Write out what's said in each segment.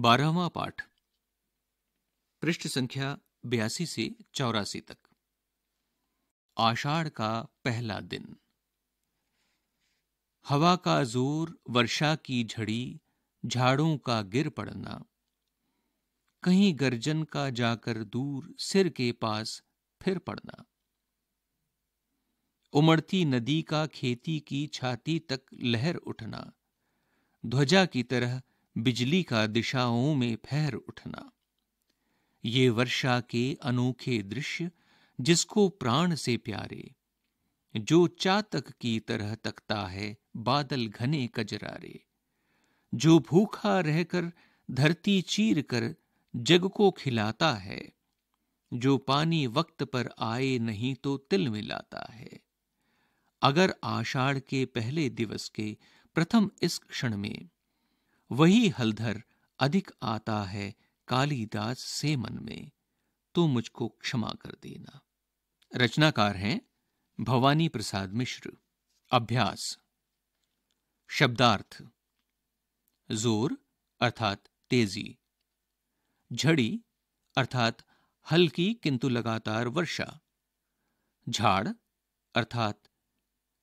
बारहवा पाठ पृष्ठ संख्या बयासी से चौरासी तक आषाढ़ का पहला दिन हवा का जोर वर्षा की झड़ी झाड़ों का गिर पड़ना कहीं गर्जन का जाकर दूर सिर के पास फिर पड़ना उमड़ती नदी का खेती की छाती तक लहर उठना ध्वजा की तरह बिजली का दिशाओं में फहर उठना ये वर्षा के अनोखे दृश्य जिसको प्राण से प्यारे जो चातक की तरह तकता है बादल घने कजरारे जो भूखा रहकर धरती चीर कर जग को खिलाता है जो पानी वक्त पर आए नहीं तो तिल मिलाता है अगर आषाढ़ के पहले दिवस के प्रथम इस क्षण में वही हलधर अधिक आता है कालीदास से मन में तो मुझको क्षमा कर देना रचनाकार हैं भवानी प्रसाद मिश्र अभ्यास शब्दार्थ जोर अर्थात तेजी झड़ी अर्थात हल्की किंतु लगातार वर्षा झाड़ अर्थात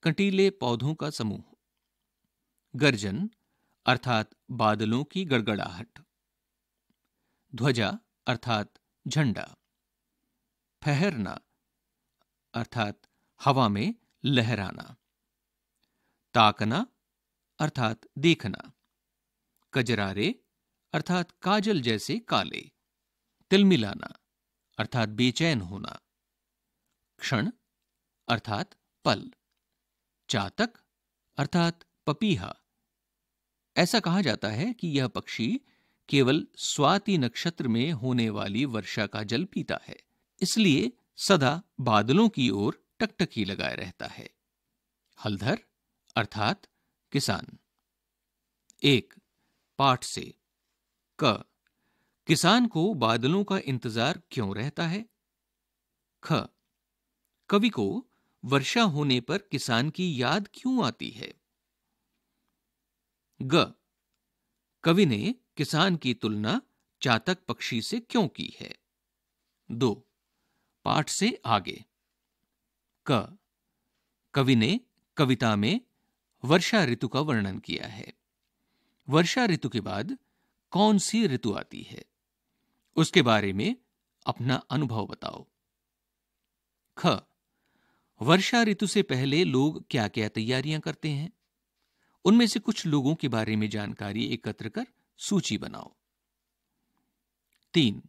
कंटीले पौधों का समूह गर्जन अर्थात बादलों की गड़गड़ाहट ध्वजा अर्थात झंडा फहरना अर्थात हवा में लहराना ताकना अर्थात देखना कजरारे अर्थात काजल जैसे काले तिलमिलाना अर्थात बेचैन होना क्षण अर्थात पल चातक अर्थात पपीहा ऐसा कहा जाता है कि यह पक्षी केवल स्वाति नक्षत्र में होने वाली वर्षा का जल पीता है इसलिए सदा बादलों की ओर टकटकी लगाए रहता है हलधर अर्थात किसान एक पाठ से क किसान को बादलों का इंतजार क्यों रहता है ख कवि को वर्षा होने पर किसान की याद क्यों आती है ग कवि ने किसान की तुलना चातक पक्षी से क्यों की है दो पाठ से आगे क कवि ने कविता में वर्षा ऋतु का वर्णन किया है वर्षा ऋतु के बाद कौन सी ऋतु आती है उसके बारे में अपना अनुभव बताओ ख वर्षा ऋतु से पहले लोग क्या क्या तैयारियां करते हैं उनमें से कुछ लोगों के बारे में जानकारी एकत्र कर सूची बनाओ तीन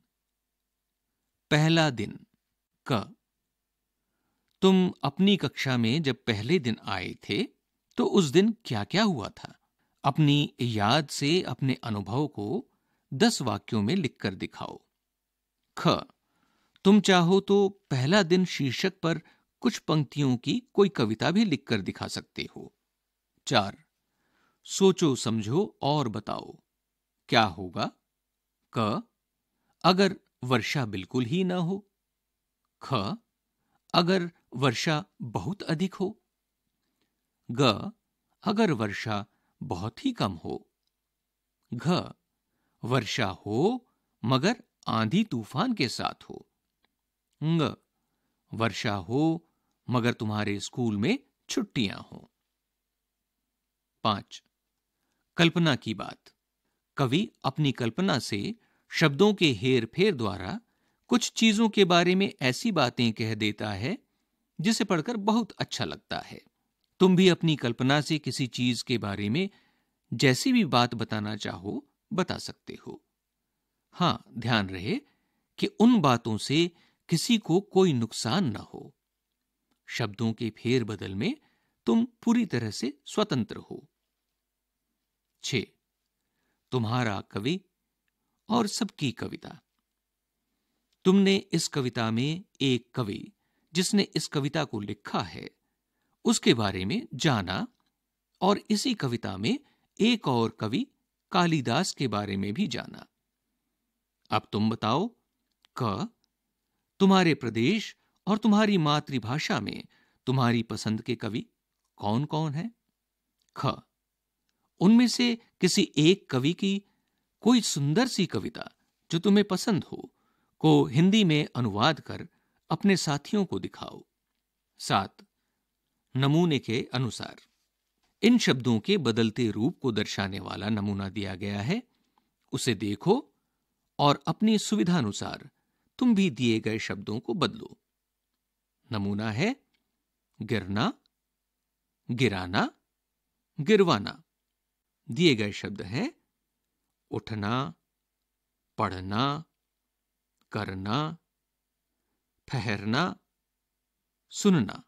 पहला दिन क तुम अपनी कक्षा में जब पहले दिन आए थे तो उस दिन क्या क्या हुआ था अपनी याद से अपने अनुभव को दस वाक्यों में लिखकर दिखाओ ख तुम चाहो तो पहला दिन शीर्षक पर कुछ पंक्तियों की कोई कविता भी लिखकर दिखा सकते हो चार सोचो समझो और बताओ क्या होगा क अगर वर्षा बिल्कुल ही न हो ख अगर वर्षा बहुत अधिक हो ग अगर वर्षा बहुत ही कम हो घ वर्षा हो मगर आंधी तूफान के साथ हो ग वर्षा हो मगर तुम्हारे स्कूल में छुट्टियां हों पांच कल्पना की बात कवि अपनी कल्पना से शब्दों के हेर फेर द्वारा कुछ चीजों के बारे में ऐसी बातें कह देता है जिसे पढ़कर बहुत अच्छा लगता है तुम भी अपनी कल्पना से किसी चीज के बारे में जैसी भी बात बताना चाहो बता सकते हो हां ध्यान रहे कि उन बातों से किसी को कोई नुकसान न हो शब्दों के फेर बदल में तुम पूरी तरह से स्वतंत्र हो छ तुम्हारा कवि और सबकी कविता तुमने इस कविता में एक कवि जिसने इस कविता को लिखा है उसके बारे में जाना और इसी कविता में एक और कवि कालिदास के बारे में भी जाना अब तुम बताओ क तुम्हारे प्रदेश और तुम्हारी मातृभाषा में तुम्हारी पसंद के कवि कौन कौन है ख उनमें से किसी एक कवि की कोई सुंदर सी कविता जो तुम्हें पसंद हो को हिंदी में अनुवाद कर अपने साथियों को दिखाओ सात नमूने के अनुसार इन शब्दों के बदलते रूप को दर्शाने वाला नमूना दिया गया है उसे देखो और अपनी सुविधा अनुसार तुम भी दिए गए शब्दों को बदलो नमूना है गिरना गिराना गिरवाना दिए गए शब्द हैं उठना पढ़ना करना ठहरना सुनना